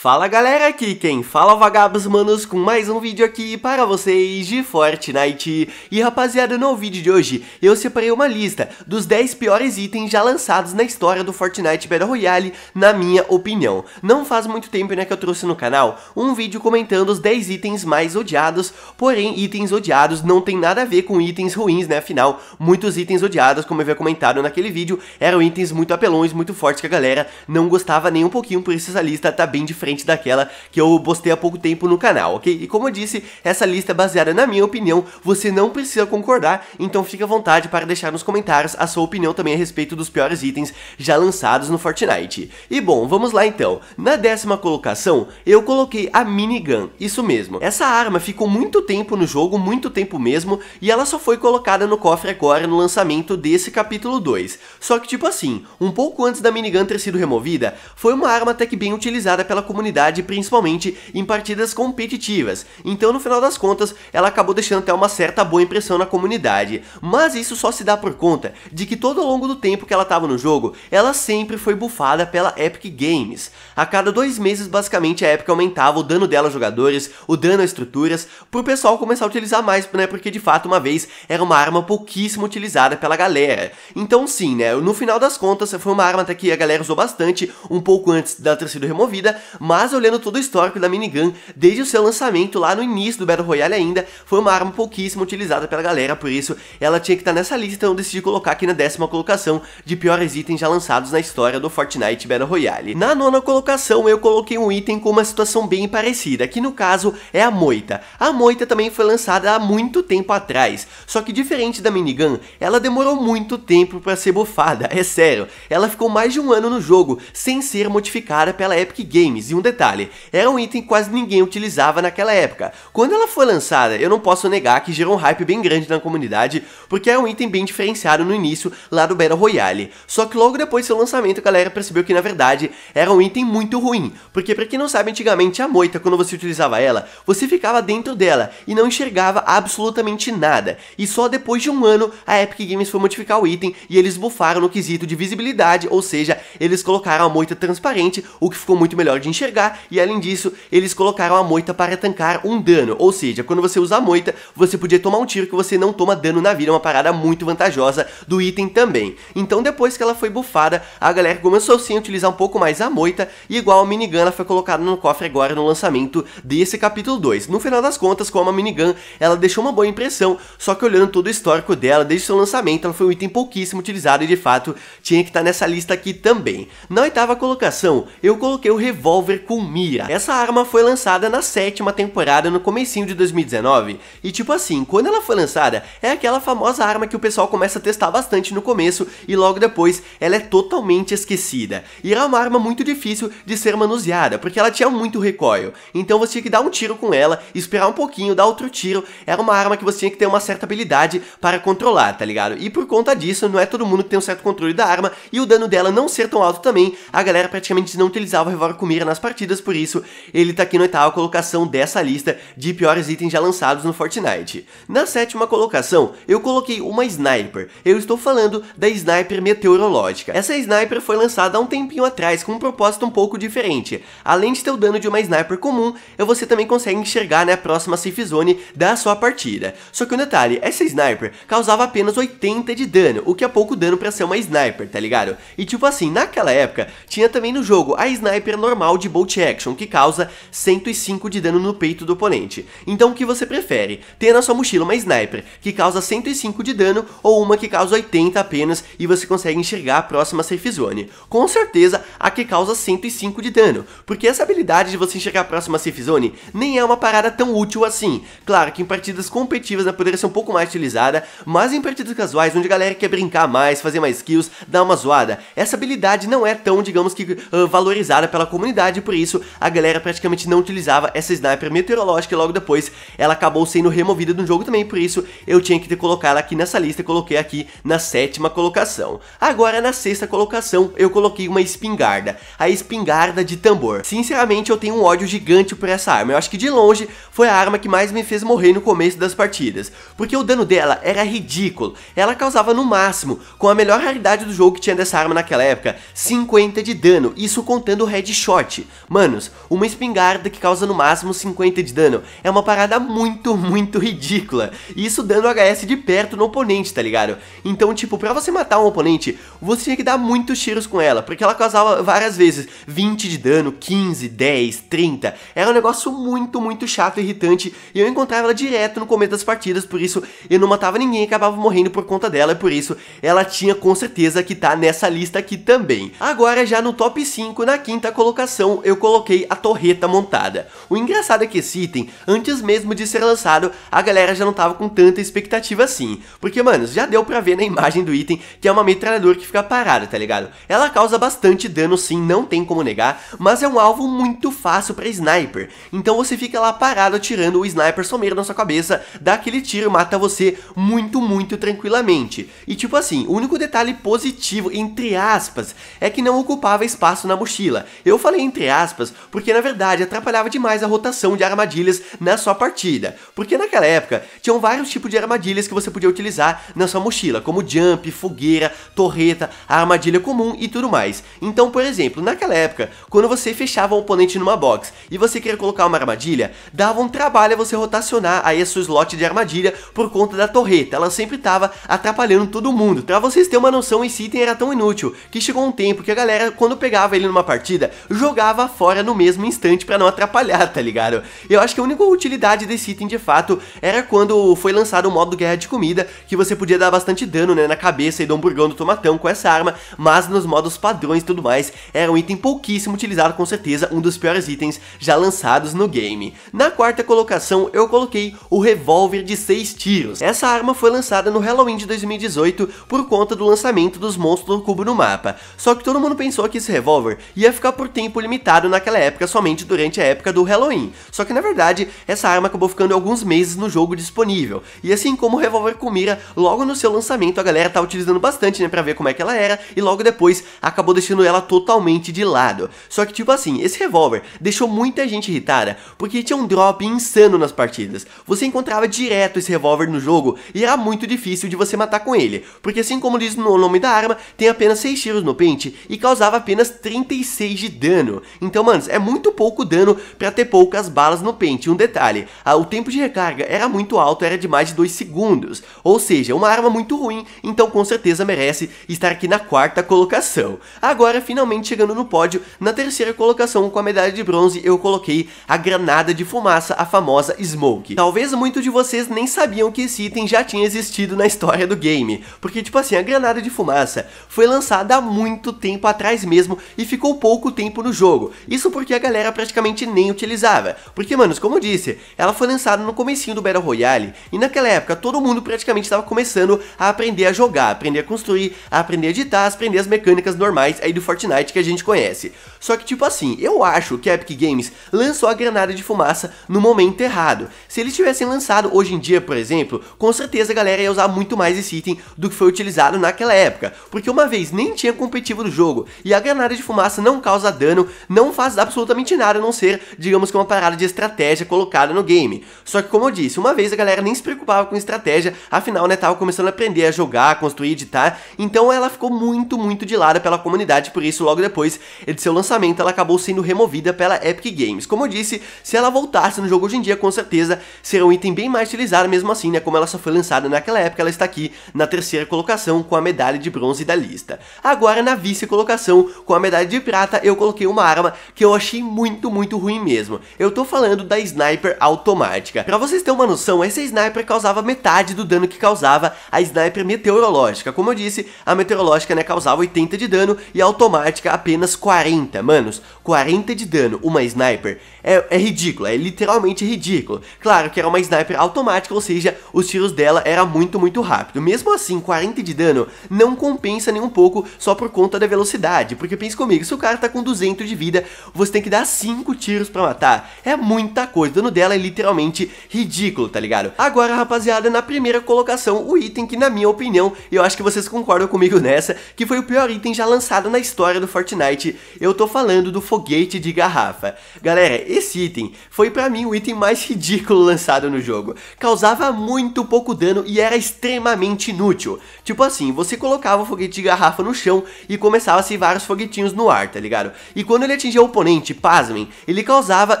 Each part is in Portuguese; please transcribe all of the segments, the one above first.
Fala galera, aqui quem fala é vagabos manos com mais um vídeo aqui para vocês de Fortnite. E rapaziada, no vídeo de hoje eu separei uma lista dos 10 piores itens já lançados na história do Fortnite Battle Royale, na minha opinião. Não faz muito tempo né, que eu trouxe no canal um vídeo comentando os 10 itens mais odiados, porém itens odiados não tem nada a ver com itens ruins né, afinal muitos itens odiados, como eu havia comentado naquele vídeo, eram itens muito apelões, muito fortes que a galera não gostava nem um pouquinho, por isso essa lista tá bem diferente diferente daquela que eu postei há pouco tempo no canal, ok? E como eu disse, essa lista é baseada na minha opinião, você não precisa concordar, então fique à vontade para deixar nos comentários a sua opinião também a respeito dos piores itens já lançados no Fortnite. E bom, vamos lá então. Na décima colocação, eu coloquei a minigun, isso mesmo. Essa arma ficou muito tempo no jogo, muito tempo mesmo, e ela só foi colocada no cofre agora no lançamento desse capítulo 2. Só que tipo assim, um pouco antes da minigun ter sido removida, foi uma arma até que bem utilizada pela comunidade comunidade, principalmente em partidas competitivas. Então, no final das contas, ela acabou deixando até uma certa boa impressão na comunidade. Mas isso só se dá por conta de que todo ao longo do tempo que ela estava no jogo, ela sempre foi bufada pela Epic Games. A cada dois meses, basicamente, a Epic aumentava o dano dela aos jogadores, o dano a estruturas, pro pessoal começar a utilizar mais, né? Porque de fato, uma vez, era uma arma pouquíssimo utilizada pela galera. Então, sim, né? No final das contas, foi uma arma até que a galera usou bastante, um pouco antes dela ter sido removida, mas olhando todo o histórico da minigun, desde o seu lançamento lá no início do Battle Royale ainda, foi uma arma pouquíssimo utilizada pela galera, por isso ela tinha que estar tá nessa lista, então eu decidi colocar aqui na décima colocação de piores itens já lançados na história do Fortnite Battle Royale. Na nona colocação eu coloquei um item com uma situação bem parecida, que no caso é a moita. A moita também foi lançada há muito tempo atrás, só que diferente da minigun, ela demorou muito tempo para ser bufada, é sério, ela ficou mais de um ano no jogo, sem ser modificada pela Epic Games, e um detalhe: era é um item que quase ninguém utilizava naquela época. Quando ela foi lançada, eu não posso negar que gerou um hype bem grande na comunidade, porque era é um item bem diferenciado no início lá do Battle Royale. Só que logo depois do seu lançamento, a galera percebeu que na verdade era um item muito ruim, porque para quem não sabe, antigamente a moita, quando você utilizava ela, você ficava dentro dela e não enxergava absolutamente nada. E só depois de um ano a Epic Games foi modificar o item e eles bufaram no quesito de visibilidade, ou seja, eles colocaram a moita transparente, o que ficou muito melhor de enxergar enxergar e além disso, eles colocaram a moita para tancar um dano, ou seja, quando você usa a moita, você podia tomar um tiro que você não toma dano na vida, é uma parada muito vantajosa do item também. Então depois que ela foi bufada, a galera começou sim a utilizar um pouco mais a moita e igual a minigun ela foi colocada no cofre agora no lançamento desse capítulo 2. No final das contas, com a minigun, ela deixou uma boa impressão, só que olhando todo o histórico dela desde seu lançamento, ela foi um item pouquíssimo utilizado e de fato tinha que estar tá nessa lista aqui também. Na oitava colocação, eu coloquei o revólver com mira. Essa arma foi lançada na sétima temporada no comecinho de 2019, e tipo assim, quando ela foi lançada, é aquela famosa arma que o pessoal começa a testar bastante no começo, e logo depois ela é totalmente esquecida. E era uma arma muito difícil de ser manuseada, porque ela tinha muito recoil, então você tinha que dar um tiro com ela, esperar um pouquinho, dar outro tiro, era uma arma que você tinha que ter uma certa habilidade para controlar, tá ligado? E por conta disso, não é todo mundo que tem um certo controle da arma, e o dano dela não ser tão alto também, a galera praticamente não utilizava o revólver com mira nas partidas, partidas, por isso ele tá aqui na oitava colocação dessa lista de piores itens já lançados no Fortnite. Na sétima colocação, eu coloquei uma Sniper, eu estou falando da Sniper Meteorológica. Essa Sniper foi lançada há um tempinho atrás com um propósito um pouco diferente. Além de ter o dano de uma Sniper comum, você também consegue enxergar na né, próxima safe zone da sua partida. Só que um detalhe, essa Sniper causava apenas 80 de dano, o que é pouco dano pra ser uma Sniper, tá ligado? E tipo assim, naquela época, tinha também no jogo a Sniper normal de de Bolt Action, que causa 105 de dano no peito do oponente. Então o que você prefere? Ter na sua mochila uma Sniper, que causa 105 de dano, ou uma que causa 80 apenas e você consegue enxergar a próxima safe zone? Com certeza a que causa 105 de dano, porque essa habilidade de você enxergar a próxima safe zone nem é uma parada tão útil assim. Claro que em partidas competitivas ela né, poderia ser um pouco mais utilizada, mas em partidas casuais, onde a galera quer brincar mais, fazer mais kills, dar uma zoada, essa habilidade não é tão, digamos que, uh, valorizada pela comunidade, por isso a galera praticamente não utilizava essa sniper meteorológica e logo depois ela acabou sendo removida do jogo também, por isso eu tinha que ter colocado aqui nessa lista, e coloquei aqui na sétima colocação. Agora na sexta colocação eu coloquei uma espingarda, a espingarda de tambor. Sinceramente eu tenho um ódio gigante por essa arma, eu acho que de longe foi a arma que mais me fez morrer no começo das partidas, porque o dano dela era ridículo, ela causava no máximo, com a melhor raridade do jogo que tinha dessa arma naquela época, 50 de dano, isso contando o headshot. Manos, uma espingarda que causa no máximo 50 de dano é uma parada muito, muito ridícula. E isso dando HS de perto no oponente, tá ligado? Então, tipo, pra você matar um oponente, você tinha que dar muitos tiros com ela, porque ela causava várias vezes 20 de dano, 15, 10, 30. Era um negócio muito, muito chato e irritante, e eu encontrava ela direto no começo das partidas, por isso eu não matava ninguém e acabava morrendo por conta dela, e por isso ela tinha com certeza que tá nessa lista aqui também. Agora já no top 5, na quinta colocação, eu coloquei a torreta montada. O engraçado é que esse item, antes mesmo de ser lançado, a galera já não tava com tanta expectativa assim. Porque, mano, já deu pra ver na imagem do item que é uma metralhadora que fica parada, tá ligado? Ela causa bastante dano sim, não tem como negar, mas é um alvo muito fácil pra sniper. Então você fica lá parado atirando o sniper someiro na sua cabeça, dá aquele tiro e mata você muito, muito tranquilamente. E tipo assim, o único detalhe positivo, entre aspas, é que não ocupava espaço na mochila. Eu falei entre aspas, porque na verdade atrapalhava demais a rotação de armadilhas na sua partida. Porque naquela época tinham vários tipos de armadilhas que você podia utilizar na sua mochila, como jump, fogueira, torreta, armadilha comum e tudo mais. Então, por exemplo, naquela época, quando você fechava um oponente numa box e você queria colocar uma armadilha, dava um trabalho a você rotacionar aí a sua slot de armadilha por conta da torreta. Ela sempre estava atrapalhando todo mundo. Pra vocês terem uma noção, esse item era tão inútil que chegou um tempo que a galera, quando pegava ele numa partida, jogava fora no mesmo instante para não atrapalhar, tá ligado? Eu acho que a única utilidade desse item de fato era quando foi lançado o modo Guerra de Comida, que você podia dar bastante dano né, na cabeça e do hamburgão do tomatão com essa arma, mas nos modos padrões e tudo mais, era um item pouquíssimo utilizado, com certeza um dos piores itens já lançados no game. Na quarta colocação, eu coloquei o revólver de 6 tiros. Essa arma foi lançada no Halloween de 2018 por conta do lançamento dos monstros do cubo no mapa, só que todo mundo pensou que esse revólver ia ficar por tempo limitado naquela época somente durante a época do Halloween. Só que na verdade, essa arma acabou ficando alguns meses no jogo disponível. E assim como o revólver com mira, logo no seu lançamento a galera tá utilizando bastante, né, para ver como é que ela era e logo depois acabou deixando ela totalmente de lado. Só que tipo assim, esse revólver deixou muita gente irritada, porque tinha um drop insano nas partidas. Você encontrava direto esse revólver no jogo e era muito difícil de você matar com ele, porque assim como diz no nome da arma, tem apenas 6 tiros no pente e causava apenas 36 de dano. Então, mano, é muito pouco dano para ter poucas balas no pente. Um detalhe, o tempo de recarga era muito alto, era de mais de 2 segundos. Ou seja, uma arma muito ruim, então com certeza merece estar aqui na quarta colocação. Agora, finalmente chegando no pódio, na terceira colocação com a medalha de bronze, eu coloquei a granada de fumaça, a famosa Smoke. Talvez muitos de vocês nem sabiam que esse item já tinha existido na história do game, porque tipo assim, a granada de fumaça foi lançada há muito tempo atrás mesmo e ficou pouco tempo no jogo. Isso porque a galera praticamente nem utilizava. Porque, manos, como eu disse, ela foi lançada no comecinho do Battle Royale, e naquela época todo mundo praticamente estava começando a aprender a jogar, aprender a construir, a aprender a editar, a aprender as mecânicas normais aí do Fortnite que a gente conhece. Só que, tipo assim, eu acho que a Epic Games lançou a granada de fumaça no momento errado. Se eles tivessem lançado hoje em dia, por exemplo, com certeza a galera ia usar muito mais esse item do que foi utilizado naquela época, porque uma vez nem tinha competitivo do jogo, e a granada de fumaça não causa dano, não faz absolutamente nada a não ser, digamos que uma parada de estratégia colocada no game. Só que, como eu disse, uma vez a galera nem se preocupava com estratégia, afinal, né, tava começando a aprender a jogar, a construir, editar, então ela ficou muito, muito de lado pela comunidade, por isso, logo depois de seu lançamento, ela acabou sendo removida pela Epic Games. Como eu disse, se ela voltasse no jogo hoje em dia, com certeza será um item bem mais utilizado, mesmo assim, né, como ela só foi lançada naquela época, ela está aqui na terceira colocação com a medalha de bronze da lista. Agora, na vice-colocação, com a medalha de prata, eu coloquei uma arma arma que eu achei muito, muito ruim mesmo. Eu tô falando da sniper automática. Pra vocês terem uma noção, essa sniper causava metade do dano que causava a sniper meteorológica. Como eu disse, a meteorológica, né, causava 80 de dano e a automática apenas 40. Manos, 40 de dano, uma sniper é, é ridícula, é literalmente ridículo. Claro que era uma sniper automática, ou seja, os tiros dela era muito, muito rápido. Mesmo assim, 40 de dano não compensa nem um pouco só por conta da velocidade, porque pense comigo, se o cara tá com 200 de vida, vida, você tem que dar 5 tiros para matar. É muita coisa, o dano dela é literalmente ridículo, tá ligado? Agora, rapaziada, na primeira colocação, o item que, na minha opinião, eu acho que vocês concordam comigo nessa, que foi o pior item já lançado na história do Fortnite, eu tô falando do foguete de garrafa. Galera, esse item foi para mim o item mais ridículo lançado no jogo. Causava muito pouco dano e era extremamente inútil. Tipo assim, você colocava o foguete de garrafa no chão e começava a se vários foguetinhos no ar, tá ligado? E quando ele atingia o oponente, pasmem, ele causava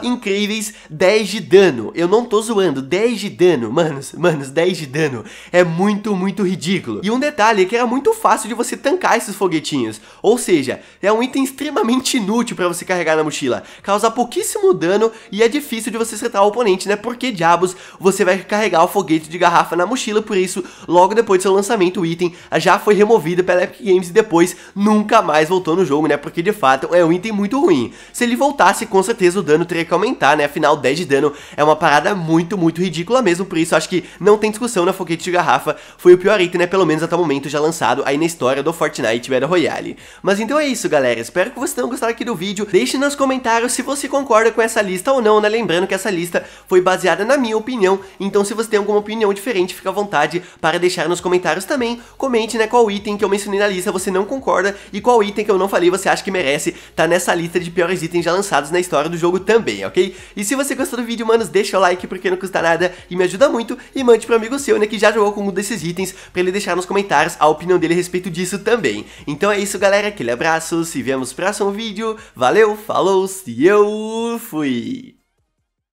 incríveis 10 de dano. Eu não tô zoando, 10 de dano, manos, manos, 10 de dano. É muito, muito ridículo. E um detalhe é que era muito fácil de você tancar esses foguetinhos. Ou seja, é um item extremamente inútil para você carregar na mochila. Causa pouquíssimo dano e é difícil de você acertar o oponente, né? Porque diabos você vai carregar o foguete de garrafa na mochila, por isso, logo depois do seu lançamento, o item já foi removido pela Epic Games e depois nunca mais voltou no jogo, né? Porque de fato é um item muito ruim ruim. Se ele voltasse, com certeza o dano teria que aumentar, né? Afinal, 10 de dano é uma parada muito, muito ridícula mesmo. Por isso, acho que não tem discussão na foguete de garrafa. Foi o pior item, né? Pelo menos até o momento já lançado aí na história do Fortnite Battle Royale. Mas então é isso, galera. Espero que vocês tenham gostado aqui do vídeo. Deixe nos comentários se você concorda com essa lista ou não, né? Lembrando que essa lista foi baseada na minha opinião. Então, se você tem alguma opinião diferente, fica à vontade para deixar nos comentários também. Comente, né? Qual item que eu mencionei na lista você não concorda e qual item que eu não falei você acha que merece tá nessa lista lista de piores itens já lançados na história do jogo também, ok? E se você gostou do vídeo, manos, deixa o like porque não custa nada e me ajuda muito e mande pro amigo seu, né, que já jogou com um desses itens pra ele deixar nos comentários a opinião dele a respeito disso também. Então é isso, galera, aquele abraço, se vemos no próximo vídeo, valeu, falou, se eu fui!